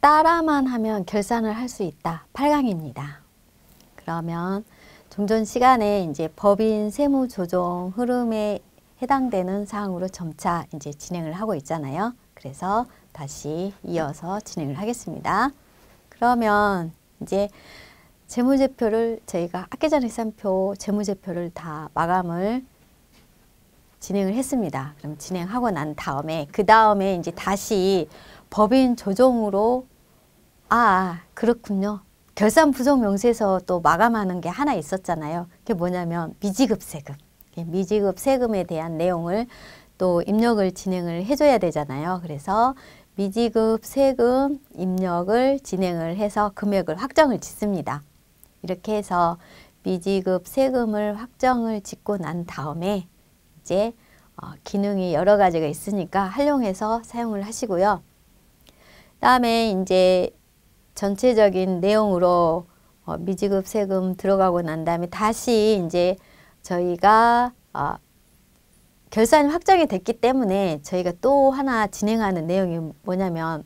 따라만 하면 결산을 할 수 있다. 8강입니다. 그러면 종전 시간에 이제 법인 세무 조정 흐름에 해당되는 사항으로 점차 이제 진행을 하고 있잖아요. 그래서 다시 이어서 진행을 하겠습니다. 그러면 이제 재무제표를 저희가 아까 전에 산표 재무제표를 다 마감을 진행을 했습니다. 그럼 진행하고 난 다음에 그 다음에 이제 다시 법인 조정으로 아, 그렇군요. 결산 부족 명세서 또 마감하는 게 하나 있었잖아요. 그게 뭐냐면 미지급 세금. 예, 미지급 세금에 대한 내용을 또 입력을 진행을 해줘야 되잖아요. 그래서 미지급 세금 입력을 진행을 해서 금액을 확정을 짓습니다. 이렇게 해서 미지급 세금을 확정을 짓고 난 다음에 이제 어, 기능이 여러 가지가 있으니까 활용해서 사용을 하시고요. 다음에 이제 전체적인 내용으로 어, 미지급 세금 들어가고 난 다음에 다시 이제 저희가 어, 결산이 확정이 됐기 때문에 저희가 또 하나 진행하는 내용이 뭐냐면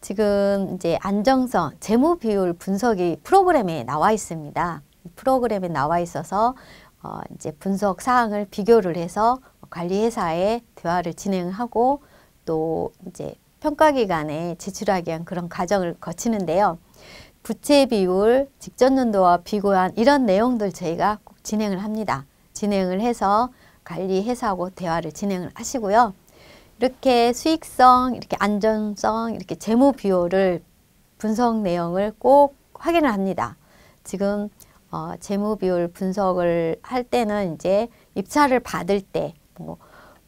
지금 이제 안정성 재무 비율 분석이 프로그램에 나와 있습니다. 프로그램에 나와 있어서 어, 이제 분석 사항을 비교를 해서 관리 회사에 대화를 진행하고 또 이제 평가 기간에 제출하기 위한 그런 과정을 거치는데요. 부채 비율, 직전 연도와 비교한 이런 내용들 저희가 꼭 진행을 합니다. 진행을 해서 관리 회사하고 대화를 진행을 하시고요. 이렇게 수익성, 이렇게 안전성, 이렇게 재무 비율을 분석 내용을 꼭 확인을 합니다. 지금 어, 재무 비율 분석을 할 때는 이제 입찰을 받을 때 뭐,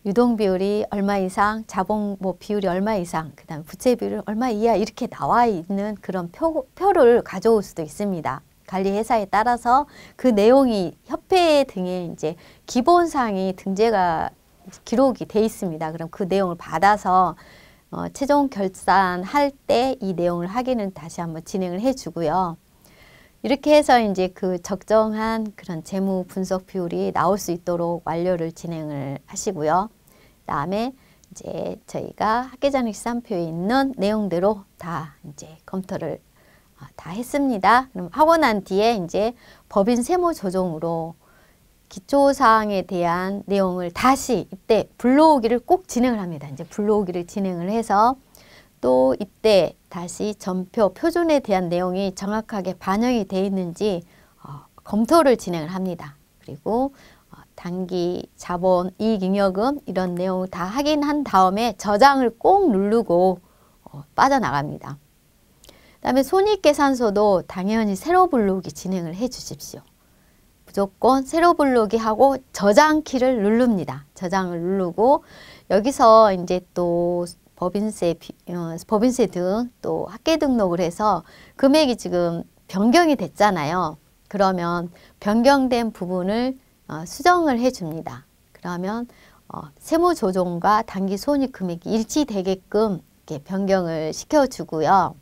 유동 비율이 얼마 이상, 자본 뭐 비율이 얼마 이상, 그다음 부채 비율 얼마 이하 이렇게 나와 있는 그런 표, 표를 가져올 수도 있습니다. 관리 회사에 따라서 그 내용이 협회 등에 이제 기본상이 등재가 기록이 돼 있습니다. 그럼 그 내용을 받아서 어, 최종 결산할 때 이 내용을 확인은 다시 한번 진행을 해주고요. 이렇게 해서 이제 그 적정한 그런 재무 분석 비율이 나올 수 있도록 완료를 진행을 하시고요. 다음에 이제 저희가 학계장의 산표에 있는 내용대로 다 이제 검토를 어, 다 했습니다. 그럼 하고 난 뒤에 이제 법인 세무 조정으로 기초사항에 대한 내용을 다시 이때 불러오기를 꼭 진행을 합니다. 이제 불러오기를 진행을 해서 또 이때 다시 전표 표준에 대한 내용이 정확하게 반영이 돼 있는지 어, 검토를 진행을 합니다. 그리고 어, 단기 자본 이익잉여금 이런 내용 다 확인한 다음에 저장을 꼭 누르고 어, 빠져나갑니다. 그다음에 손익계산서도 당연히 세로 블록이 진행을 해 주십시오. 무조건 세로 블록이 하고 저장 키를 누릅니다. 저장을 누르고 여기서 이제 또 법인세, 어, 법인세 등 또 학계 등록을 해서 금액이 지금 변경이 됐잖아요. 그러면 변경된 부분을 어, 수정을 해줍니다. 그러면 어, 세무 조정과 단기 손익 금액이 일치되게끔 이렇게 변경을 시켜주고요.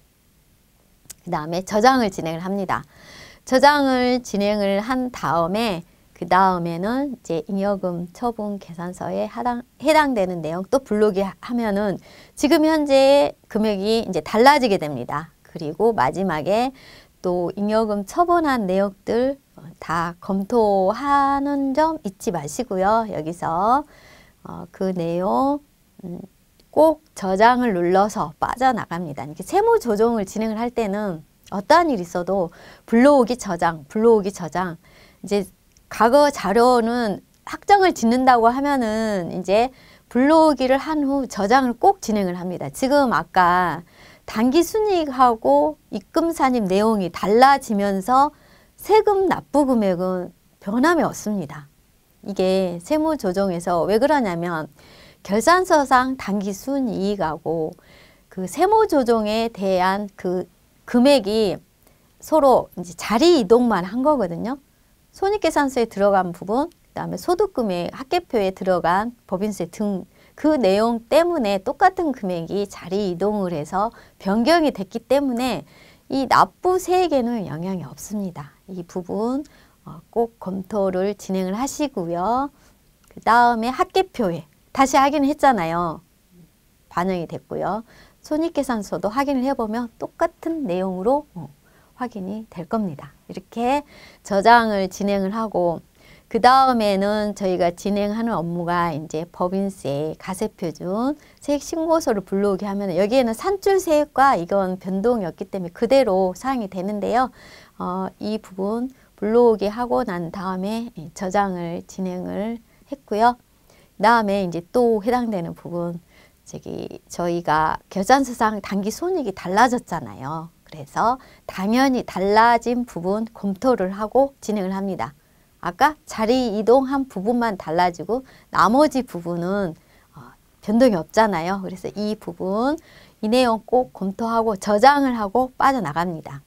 그 다음에 저장을 진행을 합니다. 저장을 진행을 한 다음에 그 다음에는 이제 잉여금 처분 계산서에 해당, 해당되는 내용 또 블록이 하면은 지금 현재 금액이 이제 달라지게 됩니다. 그리고 마지막에 또 잉여금 처분한 내역들 어, 다 검토하는 점 잊지 마시고요. 여기서 어, 그 내용 음, 꼭 저장을 눌러서 빠져나갑니다. 이렇게 세무 조정을 진행을 할 때는 어떠한 일이 있어도 불러오기 저장, 불러오기 저장 이제 과거 자료는 확정을 짓는다고 하면은 이제 불러오기를 한 후 저장을 꼭 진행을 합니다. 지금 아까 단기 순이익하고 입금 사님 내용이 달라지면서 세금 납부 금액은 변함이 없습니다. 이게 세무 조정에서 왜 그러냐면 결산서상 단기 순이익하고 그 세무 조정에 대한 그 금액이 서로 이제 자리 이동만 한 거거든요. 손익계산서에 들어간 부분, 그다음에 소득금액, 합계표에 들어간 법인세 등 그 내용 때문에 똑같은 금액이 자리 이동을 해서 변경이 됐기 때문에 이 납부세액에는 영향이 없습니다. 이 부분 어, 꼭 검토를 진행을 하시고요. 그 다음에 합계표에 다시 확인을 했잖아요. 반영이 됐고요. 손익계산서도 확인을 해보면 똑같은 내용으로 어, 확인이 될 겁니다. 이렇게 저장을 진행을 하고 그 다음에는 저희가 진행하는 업무가 이제 법인세, 가세표준, 세액신고서를 불러오게 하면 여기에는 산출세액과 이건 변동이 없기 때문에 그대로 사항이 되는데요. 어, 이 부분 불러오게 하고 난 다음에 저장을 진행을 했고요. 다음에 이제 또 해당되는 부분 저기 저희가 결산수상 단기 손익이 달라졌잖아요. 그래서 당연히 달라진 부분 검토를 하고 진행을 합니다. 아까 자리 이동한 부분만 달라지고 나머지 부분은 어, 변동이 없잖아요. 그래서 이 부분, 이 내용 꼭 검토하고 저장을 하고 빠져나갑니다.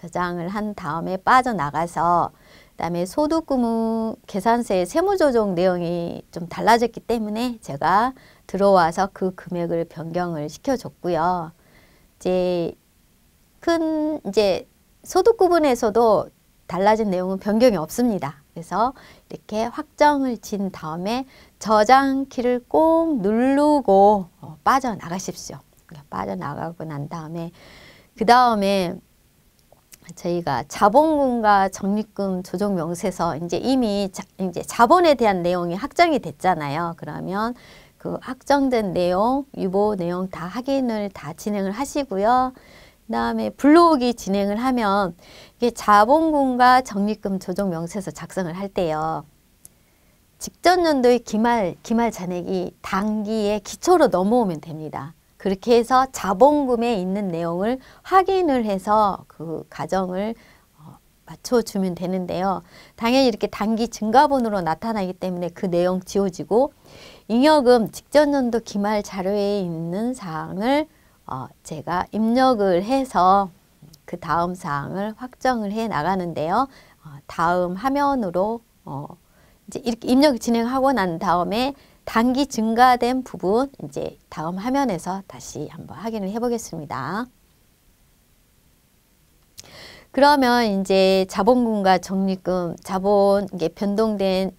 저장을 한 다음에 빠져나가서 그 다음에 소득금융 계산세 세무조정 내용이 좀 달라졌기 때문에 제가 들어와서 그 금액을 변경을 시켜줬고요. 이제 큰 이제 소득 구분에서도 달라진 내용은 변경이 없습니다. 그래서 이렇게 확정을 진 다음에 저장 키를 꼭 누르고 어, 빠져나가십시오. 그러니까 빠져나가고 난 다음에 그 다음에 저희가 자본금과 적립금 조정 명세서 이제 이미 자, 이제 자본에 대한 내용이 확정이 됐잖아요. 그러면 그 확정된 내용, 유보 내용 다 확인을 다 진행을 하시고요. 그다음에 블로오 진행을 하면 이게 자본금과 적립금 조정 명세서 작성을 할 때요. 직전 연도의 기말 기말 잔액이 당기의 기초로 넘어오면 됩니다. 그렇게 해서 자본금에 있는 내용을 확인을 해서 그 가정을 어, 맞춰주면 되는데요. 당연히 이렇게 단기 증가본으로 나타나기 때문에 그 내용 지워지고 잉여금 직전년도 기말 자료에 있는 사항을 어, 제가 입력을 해서 그 다음 사항을 확정을 해 나가는데요. 어, 다음 화면으로 어, 이제 이렇게 입력 진행하고 난 다음에 단기 증가된 부분 이제 다음 화면에서 다시 한번 확인을 해보겠습니다. 그러면 이제 자본금과 적립금, 자본 이게 변동된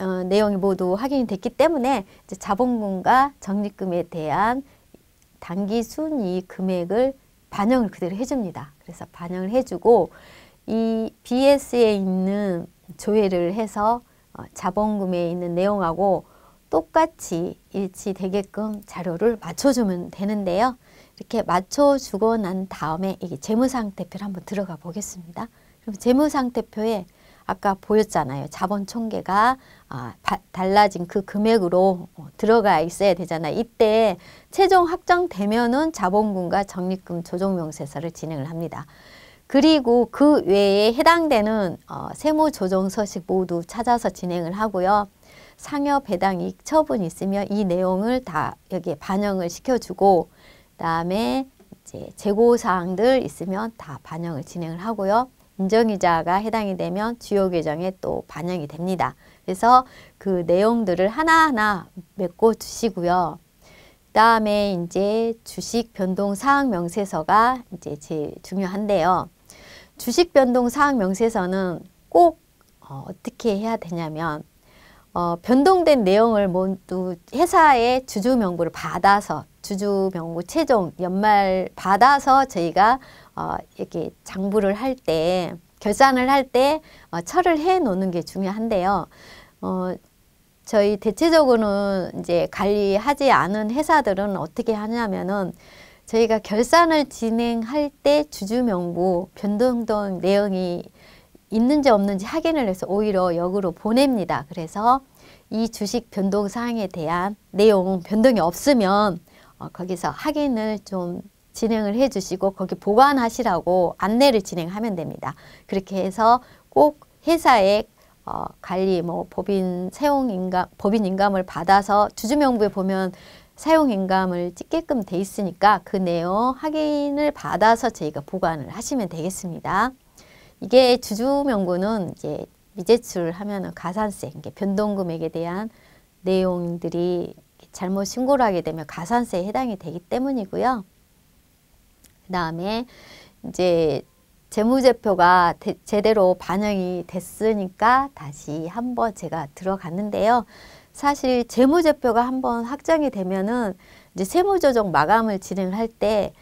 어, 내용이 모두 확인이 됐기 때문에 이제 자본금과 적립금에 대한 단기 순이익 금액을 반영을 그대로 해줍니다. 그래서 반영을 해주고 이 BS에 있는 조회를 해서 어, 자본금에 있는 내용하고 똑같이 일치되게끔 자료를 맞춰주면 되는데요. 이렇게 맞춰주고 난 다음에 이게 재무상태표를 한번 들어가 보겠습니다. 그럼 재무상태표에 아까 보였잖아요. 자본 총계가 아, 바, 달라진 그 금액으로 어, 들어가 있어야 되잖아요. 이때 최종 확정되면은 자본금과 적립금 조정명세서를 진행을 합니다. 그리고 그 외에 해당되는 어, 세무 조정 서식 모두 찾아서 진행을 하고요. 상여 배당 이익 처분이 있으면 이 내용을 다 여기에 반영을 시켜주고 그다음에 이제 재고 사항들 있으면 다 반영을 진행을 하고요. 인정이자가 해당이 되면 주요 계정에또 반영이 됩니다. 그래서 그 내용들을 하나하나 메꿔 주시고요. 그다음에 이제 주식 변동 사항 명세서가 이제 제일 중요한데요. 주식 변동 사항 명세서는 꼭 어, 어떻게 해야 되냐면 어, 변동된 내용을 모두 회사의 주주 명부를 받아서 주주 명부 최종 연말 받아서 저희가 어, 이렇게 장부를 할 때, 결산을 할때 어, 철을 해 놓는 게 중요한데요. 어, 저희 대체적으로는 이제 관리하지 않은 회사들은 어떻게 하냐면은 저희가 결산을 진행할 때 주주명부 변동된 내용이 있는지 없는지 확인을 해서 오히려 역으로 보냅니다. 그래서 이 주식 변동 사항에 대한 내용 변동이 없으면 어, 거기서 확인을 좀 진행을 해주시고 거기 보관하시라고 안내를 진행하면 됩니다. 그렇게 해서 꼭회사에 어, 관리, 뭐 법인 사용 인감, 법인 인감을 받아서 주주명부에 보면 사용 인감을 찍게끔 돼 있으니까 그 내용 확인을 받아서 저희가 보관을 하시면 되겠습니다. 이게 주주명부는 이제 미제출 하면 가산세, 이게 변동금액에 대한 내용들이 잘못 신고를 하게 되면 가산세에 해당이 되기 때문이고요. 그다음에 이제 재무제표가 대, 제대로 반영이 됐으니까 다시 한번 제가 들어갔는데요. 사실 재무제표가 한번 확정이 되면은 이제 세무조정 마감을 진행할때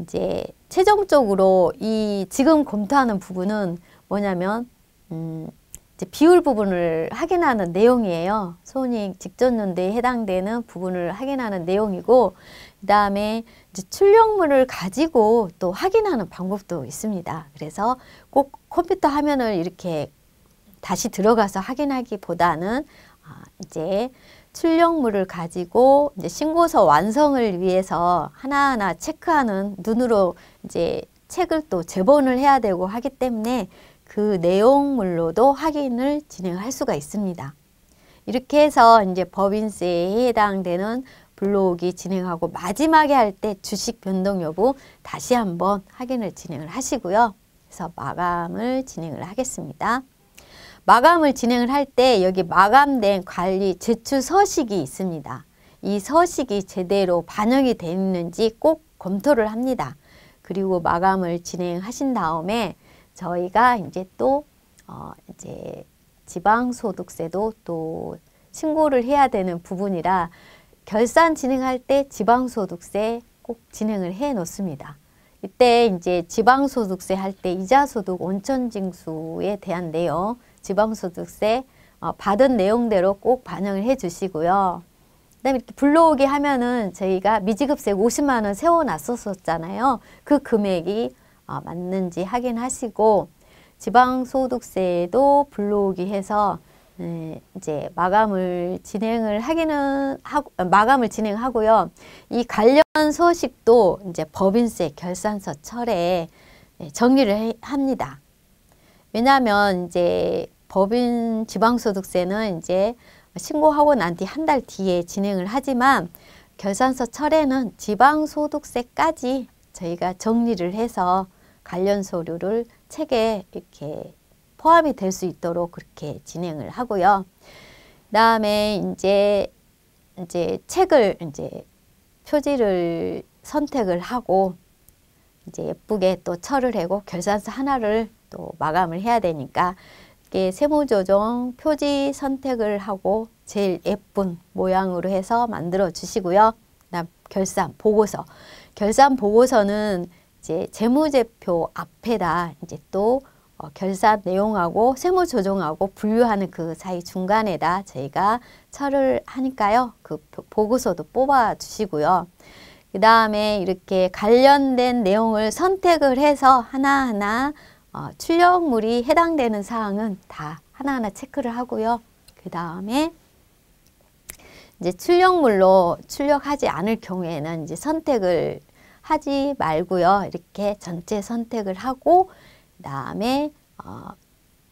이제 최종적으로 이 지금 검토하는 부분은 뭐냐면 음 이제 비율 부분을 확인하는 내용이에요. 손익 직전연대에 해당되는 부분을 확인하는 내용이고 그다음에 이제 출력물을 가지고 또 확인하는 방법도 있습니다. 그래서 꼭 컴퓨터 화면을 이렇게 다시 들어가서 확인하기보다는 아, 이제 출력물을 가지고 이제 신고서 완성을 위해서 하나하나 체크하는 눈으로 이제 책을 또 재본을 해야 되고 하기 때문에 그 내용물로도 확인을 진행할 수가 있습니다. 이렇게 해서 이제 법인세에 해당되는 블로오기 진행하고 마지막에 할 때 주식 변동 여부 다시 한번 확인을 진행을 하시고요. 그래서 마감을 진행을 하겠습니다. 마감을 진행을 할 때 여기 마감된 관리 제출 서식이 있습니다. 이 서식이 제대로 반영이 되는지꼭 검토를 합니다. 그리고 마감을 진행하신 다음에 저희가 이제 또 어, 이제 지방소득세도 또 신고를 해야 되는 부분이라 결산 진행할 때 지방소득세 꼭 진행을 해 놓습니다. 이때 이제 지방소득세 할 때 이자소득 원천징수에 대한 내용, 지방소득세 어, 받은 내용대로 꼭 반영을 해 주시고요. 그 다음에 이렇게 불러오게 하면은 저희가 미지급세 50만원 세워놨었잖아요. 그 금액이 어, 맞는지 확인하시고 지방소득세도 불러오기 해서 이제 마감을 진행을 하기는 하고 아, 마감을 진행하고요. 이 관련 소식도 이제 법인세 결산서 철에 예, 정리를 합니다. 왜냐하면 이제 법인 지방소득세는 이제 신고하고 난 뒤 한 달 뒤에 진행을 하지만 결산서 철에는 지방소득세까지 저희가 정리를 해서 관련 서류를 책에 이렇게 포함이 될 수 있도록 그렇게 진행을 하고요. 다음에 이제 이제 책을 이제 표지를 선택을 하고 이제 예쁘게 또 철을 해고 결산서 하나를 또 마감을 해야 되니까 이게 세무 조정 표지 선택을 하고 제일 예쁜 모양으로 해서 만들어 주시고요. 그다음 결산 보고서. 결산 보고서는 이제 재무제표 앞에다 이제 또 어, 결사 내용하고 세무 조정하고 분류하는 그 사이 중간에다 저희가 철을 하니까요. 그 보고서도 뽑아 주시고요. 그 다음에 이렇게 관련된 내용을 선택을 해서 하나하나 어, 출력물이 해당되는 사항은 다 하나하나 체크를 하고요. 그 다음에 이제 출력물로 출력하지 않을 경우에는 이제 선택을 하지 말고요. 이렇게 전체 선택을 하고 다음에 어,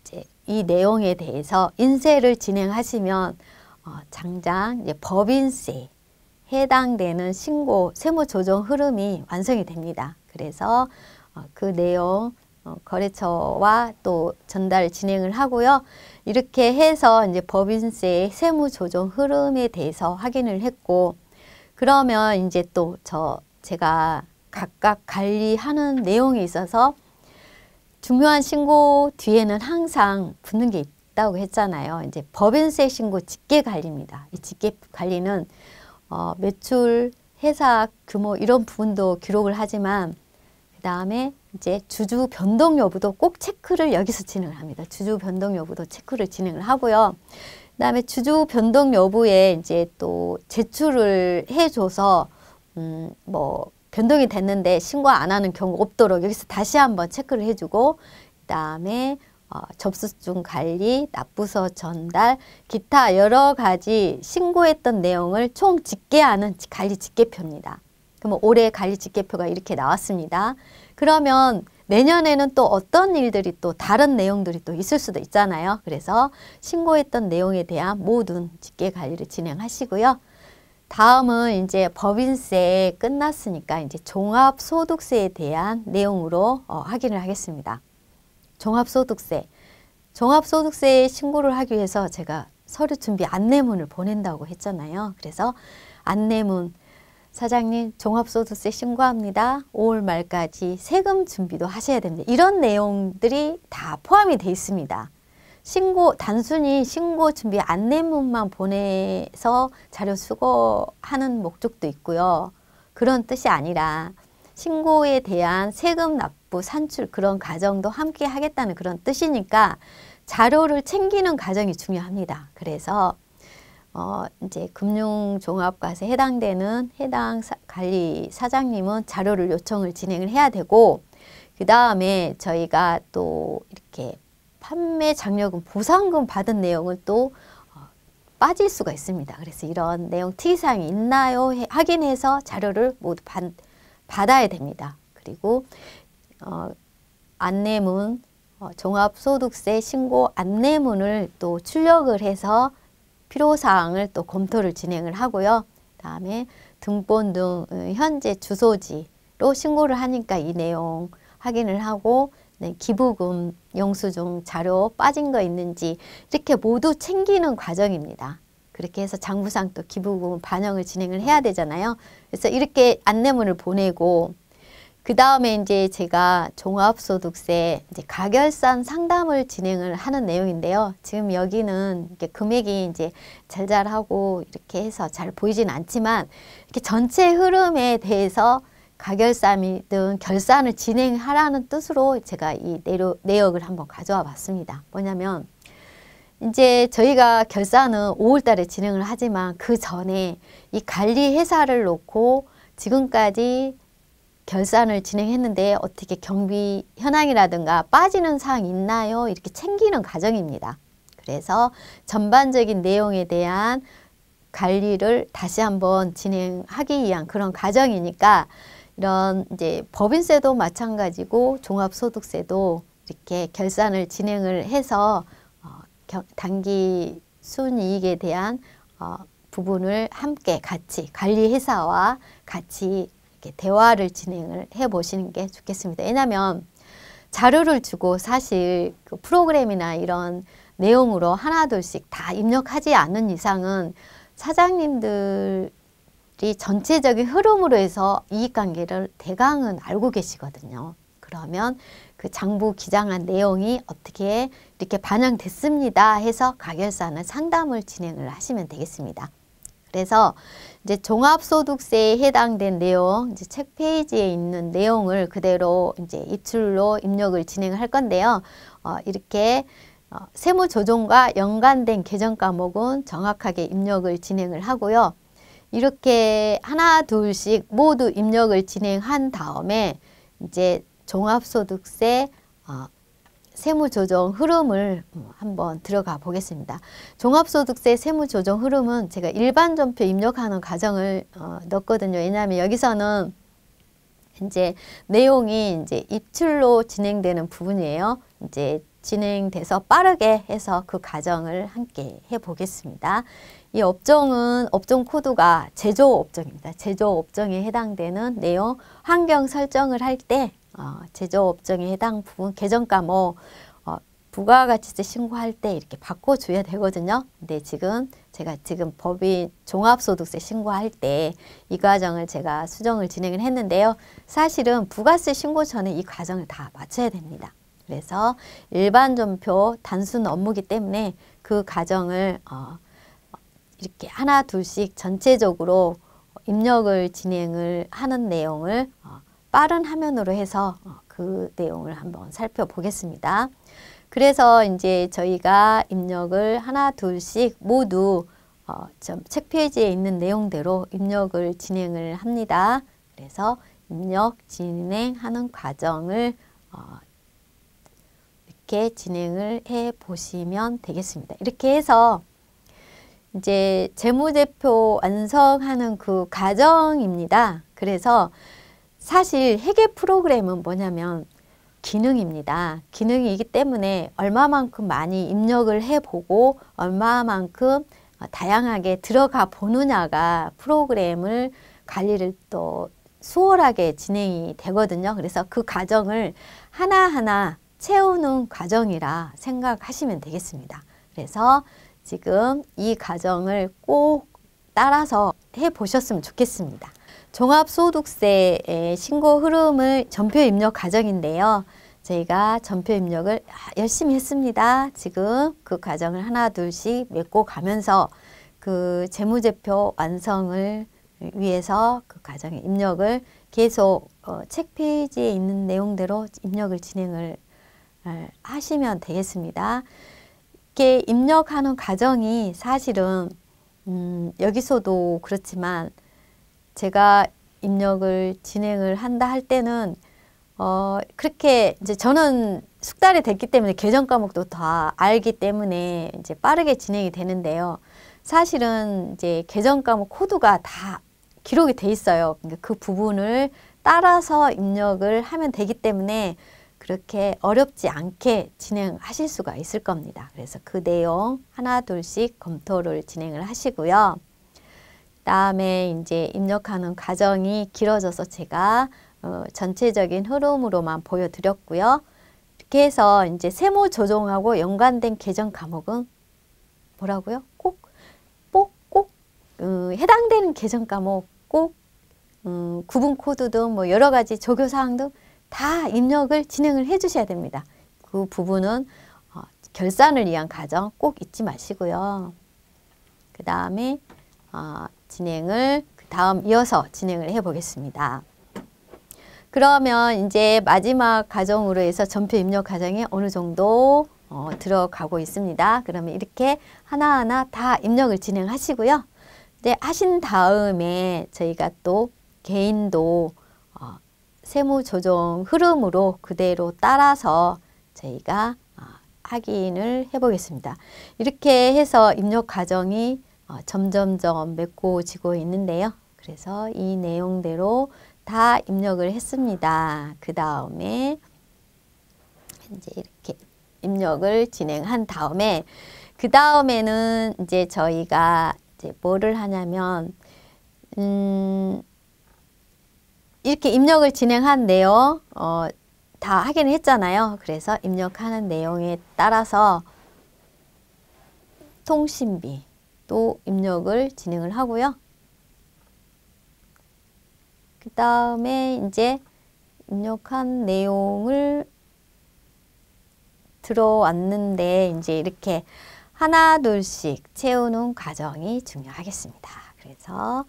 이제 이 내용에 대해서 인쇄를 진행하시면 어, 장장 이제 법인세 해당되는 신고 세무 조정 흐름이 완성이 됩니다. 그래서 어, 그 내용 어, 거래처와 또 전달 진행을 하고요. 이렇게 해서 이제 법인세 세무 조정 흐름에 대해서 확인을 했고 그러면 이제 또 저 제가 각각 관리하는 내용에 있어서 중요한 신고 뒤에는 항상 붙는 게 있다고 했잖아요. 이제 법인세 신고 직계 관리입니다. 이 직계 관리는 어, 매출, 회사 규모 이런 부분도 기록을 하지만 그 다음에 이제 주주 변동 여부도 꼭 체크를 여기서 진행을 합니다. 주주 변동 여부도 체크를 진행을 하고요. 그 다음에 주주 변동 여부에 이제 또 제출을 해줘서 음, 뭐 변동이 됐는데 신고 안 하는 경우 없도록 여기서 다시 한번 체크를 해주고 그다음에 어, 접수증 관리, 납부서 전달, 기타 여러 가지 신고했던 내용을 총 집계하는 관리 집계표입니다. 그러면 올해 관리 집계표가 이렇게 나왔습니다. 그러면 내년에는 또 어떤 일들이 또 다른 내용들이 또 있을 수도 있잖아요. 그래서 신고했던 내용에 대한 모든 집계 관리를 진행하시고요. 다음은 이제 법인세 끝났으니까 이제 종합소득세에 대한 내용으로 어, 확인을 하겠습니다. 종합소득세. 종합소득세 신고를 하기 위해서 제가 서류 준비 안내문을 보낸다고 했잖아요. 그래서 안내문 사장님 종합소득세 신고합니다. 5월 말까지 세금 준비도 하셔야 됩니다. 이런 내용들이 다 포함이 돼 있습니다. 신고 단순히 신고 준비 안내문만 보내서 자료 수거하는 목적도 있고요. 그런 뜻이 아니라 신고에 대한 세금 납부 산출 그런 과정도 함께 하겠다는 그런 뜻이니까 자료를 챙기는 과정이 중요합니다. 그래서 어 이제 금융종합과세 해당되는 해당 사, 관리 사장님은 자료를 요청을 진행을 해야 되고 그 다음에 저희가 또 이렇게 판매 장려금 보상금 받은 내용을 또 어, 빠질 수가 있습니다. 그래서 이런 내용 특이사항이 있나요? 확인해서 자료를 모두 받, 받아야 됩니다. 그리고 어, 안내문, 어, 종합소득세 신고 안내문을 또 출력을 해서 필요사항을 또 검토를 진행을 하고요. 다음에 등본 등 어, 현재 주소지로 신고를 하니까 이 내용 확인을 하고 네, 기부금, 영수증, 자료 빠진 거 있는지 이렇게 모두 챙기는 과정입니다. 그렇게 해서 장부상 또 기부금 반영을 진행을 해야 되잖아요. 그래서 이렇게 안내문을 보내고 그 다음에 이제 제가 종합소득세 이제 가결산 상담을 진행을 하는 내용인데요. 지금 여기는 이렇게 금액이 이제 잘잘하고 이렇게 해서 잘 보이진 않지만 이렇게 전체 흐름에 대해서 가결산이든 결산을 진행하라는 뜻으로 제가 이 내로, 내역을 한번 가져와 봤습니다. 뭐냐면 이제 저희가 결산은 5월 달에 진행을 하지만 그 전에 이 관리 회사를 놓고 지금까지 결산을 진행했는데 어떻게 경비 현황이라든가 빠지는 사항 있나요? 이렇게 챙기는 과정입니다. 그래서 전반적인 내용에 대한 관리를 다시 한번 진행하기 위한 그런 과정이니까 이런 이제 법인세도 마찬가지고 종합소득세도 이렇게 결산을 진행을 해서 어, 단기 순이익에 대한 어, 부분을 함께 같이 관리회사와 같이 이렇게 대화를 진행을 해 보시는 게 좋겠습니다. 왜냐하면 자료를 주고 사실 그 프로그램이나 이런 내용으로 하나둘씩 다 입력하지 않는 이상은 사장님들 이 전체적인 흐름으로 해서 이익관계를 대강은 알고 계시거든요. 그러면 그 장부 기장한 내용이 어떻게 이렇게 반영됐습니다 해서 가결사는 상담을 진행을 하시면 되겠습니다. 그래서 이제 종합소득세에 해당된 내용, 이제 책 페이지에 있는 내용을 그대로 이제 입출로 입력을 진행할 건데요. 어, 이렇게 어, 세무조정과 연관된 개정 과목은 정확하게 입력을 진행을 하고요. 이렇게 하나 둘씩 모두 입력을 진행한 다음에 이제 종합소득세 어, 세무조정 흐름을 음, 한번 들어가 보겠습니다. 종합소득세 세무조정 흐름은 제가 일반 전표 입력하는 과정을 어, 넣었거든요. 왜냐하면 여기서는 이제 내용이 이제 입출로 진행되는 부분이에요. 이제 진행돼서 빠르게 해서 그 과정을 함께 해보겠습니다. 이 업종은 업종 코드가 제조업종입니다. 제조업종에 해당되는 내용, 환경 설정을 할때 어, 제조업종에 해당 부분 계정가 뭐 어, 부가가치세 신고할 때 이렇게 바꿔줘야 되거든요. 근데 지금 제가 지금 법이 종합소득세 신고할 때 이 과정을 제가 수정을 진행을 했는데요. 사실은 부가세 신고 전에 이 과정을 다맞춰야 됩니다. 그래서 일반 전표 단순 업무기 때문에 그 과정을 어, 이렇게 하나 둘씩 전체적으로 입력을 진행을 하는 내용을 어, 빠른 화면으로 해서 어, 그 내용을 한번 살펴보겠습니다. 그래서 이제 저희가 입력을 하나 둘씩 모두 어, 책 페이지에 있는 내용대로 입력을 진행을 합니다. 그래서 입력 진행하는 과정을 이렇게 진행을 해 보시면 되겠습니다. 이렇게 해서 이제 재무제표 완성하는 그 과정입니다. 그래서 사실 회계 프로그램은 뭐냐면 기능입니다. 기능이기 때문에 얼마만큼 많이 입력을 해보고 얼마만큼 다양하게 들어가 보느냐가 프로그램을 관리를 또 수월하게 진행이 되거든요. 그래서 그 과정을 하나하나 채우는 과정이라 생각하시면 되겠습니다. 그래서 지금 이 과정을 꼭 따라서 해보셨으면 좋겠습니다. 종합소득세의 신고 흐름을 전표 입력 과정인데요. 저희가 전표 입력을 열심히 했습니다. 지금 그 과정을 하나 둘씩 메고 가면서 그 재무제표 완성을 위해서 그 과정의 입력을 계속 어, 책 페이지에 있는 내용대로 입력을 진행을 어, 하시면 되겠습니다. 이렇게 입력하는 과정이 사실은 음, 여기서도 그렇지만 제가 입력을 진행을 한다 할 때는 어, 그렇게 이제 저는 숙달이 됐기 때문에 계정 과목도 다 알기 때문에 이제 빠르게 진행이 되는데요. 사실은 이제 계정 과목 코드가 다 기록이 돼 있어요. 그니까그 부분을 따라서 입력을 하면 되기 때문에 그렇게 어렵지 않게 진행하실 수가 있을 겁니다. 그래서 그 내용 하나 둘씩 검토를 진행을 하시고요. 다음에 이제 입력하는 과정이 길어져서 제가 어, 전체적인 흐름으로만 보여드렸고요. 이렇게 해서 이제 세모 조정하고 연관된 계정 과목은 뭐라고요? 꼭, 꼭, 꼭 음, 해당되는 계정 과목 꼭 음, 구분 코드 등 뭐 여러 가지 조교 사항 등다 입력을 진행을 해주셔야 됩니다. 그 부분은 어, 결산을 위한 과정 꼭 잊지 마시고요. 그 다음에 어, 진행을 그 다음 이어서 진행을 해보겠습니다. 그러면 이제 마지막 과정으로 해서 전표 입력 과정에 어느 정도 어, 들어가고 있습니다. 그러면 이렇게 하나하나 다 입력을 진행하시고요. 이제 하신 다음에 저희가 또 개인도 세무 조정 흐름으로 그대로 따라서 저희가 어, 확인을 해보겠습니다. 이렇게 해서 입력 과정이 어, 점점점 메꿔지고 있는데요. 그래서 이 내용대로 다 입력을 했습니다. 그 다음에 이제 이렇게 입력을 진행한 다음에 그 다음에는 이제 저희가 이제 뭐를 하냐면 음 이렇게 입력을 진행한데요. 어, 다 하긴 했잖아요. 그래서 입력하는 내용에 따라서 통신비 또 입력을 진행을 하고요. 그 다음에 이제 입력한 내용을 들어왔는데 이제 이렇게 하나 둘씩 채우는 과정이 중요하겠습니다. 그래서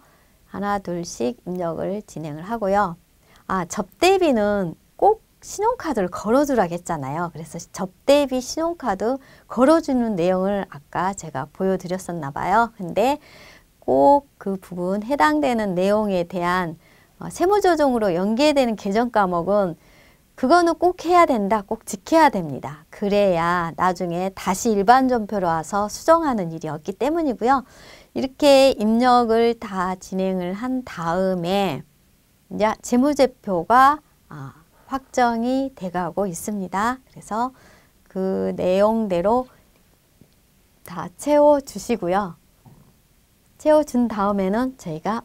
하나 둘씩 입력을 진행을 하고요. 아 접대비는 꼭 신용카드를 걸어주라고 했잖아요. 그래서 접대비 신용카드 걸어주는 내용을 아까 제가 보여드렸었나 봐요. 근데 꼭 그 부분 해당되는 내용에 대한 어, 세무조정으로 연계되는 계정 과목은 그거는 꼭 해야 된다, 꼭 지켜야 됩니다. 그래야 나중에 다시 일반 점표로 와서 수정하는 일이 없기 때문이고요. 이렇게 입력을 다 진행을 한 다음에 이제 재무제표가 아, 확정이 돼가고 있습니다. 그래서 그 내용대로 다 채워주시고요. 채워준 다음에는 저희가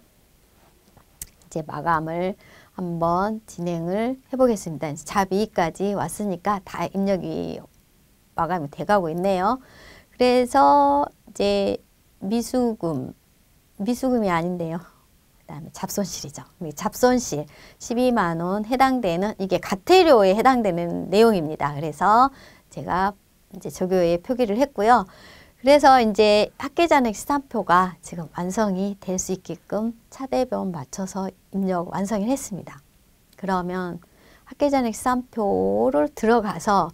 이제 마감을 한번 진행을 해보겠습니다. 자비까지 왔으니까 다 입력이 마감이 돼가고 있네요. 그래서 이제 미수금, 미수금이 아닌데요. 그 다음에 잡손실이죠. 잡손실 12만원 해당되는 이게 가태료에 해당되는 내용입니다. 그래서 제가 이제 조교에 표기를 했고요. 그래서 이제 학계잔액 시산표가 지금 완성이 될 수 있게끔 차대변 맞춰서 입력 완성을 했습니다. 그러면 학계잔액 시산표를 들어가서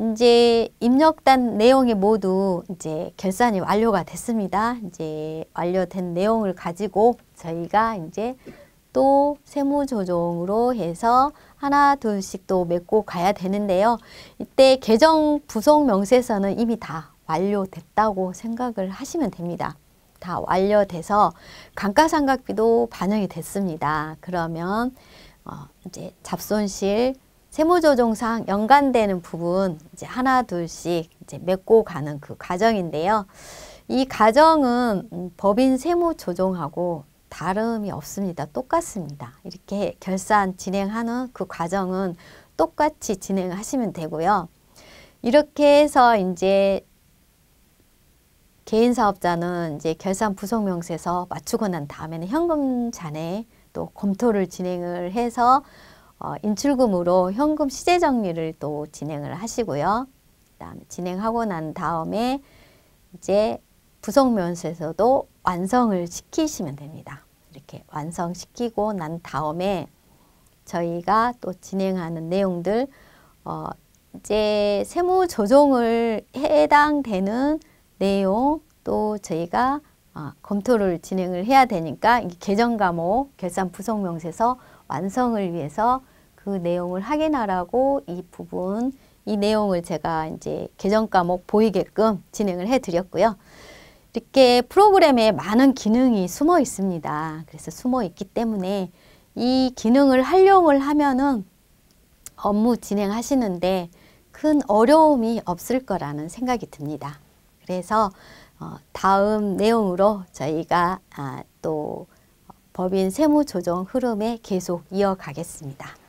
이제 입력된 내용이 모두 이제 결산이 완료가 됐습니다. 이제 완료된 내용을 가지고 저희가 이제 또 세무 조정으로 해서 하나 둘씩 또 메고 가야 되는데요. 이때 계정 부속 명세서는 이미 다 완료됐다고 생각을 하시면 됩니다. 다 완료돼서 감가상각비도 반영이 됐습니다. 그러면 어 이제 잡손실 세무조정상 연관되는 부분 이제 하나 둘씩 이제 맺고 가는 그 과정인데요. 이 과정은 음, 법인 세무조정하고 다름이 없습니다. 똑같습니다. 이렇게 결산 진행하는 그 과정은 똑같이 진행하시면 되고요. 이렇게 해서 이제 개인 사업자는 이제 결산 부속명세서 맞추고 난 다음에는 현금 잔액 또 검토를 진행을 해서 어, 인출금으로 현금 시제 정리를 또 진행을 하시고요. 그다음 진행하고 난 다음에 이제 부속면수에서도 완성을 시키시면 됩니다. 이렇게 완성시키고 난 다음에 저희가 또 진행하는 내용들 어, 이제 세무 조정을 해당되는 내용 또 저희가 어, 검토를 진행을 해야 되니까 계정 과목 결산 부속명세서 완성을 위해서 그 내용을 확인하라고 이 부분 이 내용을 제가 이제 개정 과목 보이게끔 진행을 해 드렸고요. 이렇게 프로그램에 많은 기능이 숨어 있습니다. 그래서 숨어 있기 때문에 이 기능을 활용을 하면은 업무 진행하시는데 큰 어려움이 없을 거라는 생각이 듭니다. 그래서 어, 다음 내용으로 저희가 아, 또 법인 세무 조정 흐름에 계속 이어가겠습니다.